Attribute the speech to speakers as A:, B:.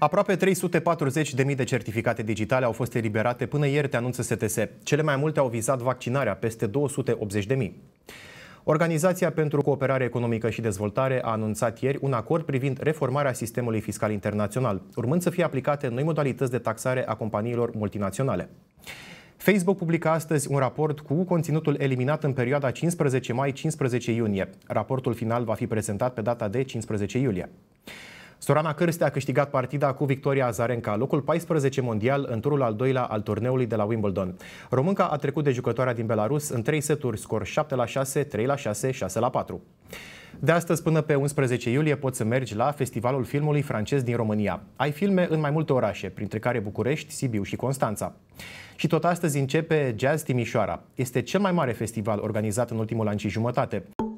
A: Aproape 340.000 de certificate digitale au fost eliberate până ieri, te anunță STS. Cele mai multe au vizat vaccinarea, peste 280.000. Organizația pentru Cooperare Economică și Dezvoltare a anunțat ieri un acord privind reformarea sistemului fiscal internațional, urmând să fie aplicate noi modalități de taxare a companiilor multinaționale. Facebook publică astăzi un raport cu conținutul eliminat în perioada 15 mai-15 iunie. Raportul final va fi prezentat pe data de 15 iulie. Sorana Cârste a câștigat partida cu Victoria Azarenca, locul 14 mondial în turul al doilea al turneului de la Wimbledon. Românca a trecut de jucătoarea din Belarus în 3 seturi, scor 7 la 6, 3 la 6, 6 la 4. De astăzi până pe 11 iulie poți să mergi la Festivalul Filmului Francez din România. Ai filme în mai multe orașe, printre care București, Sibiu și Constanța. Și tot astăzi începe Jazz Timișoara. Este cel mai mare festival organizat în ultimul an și jumătate.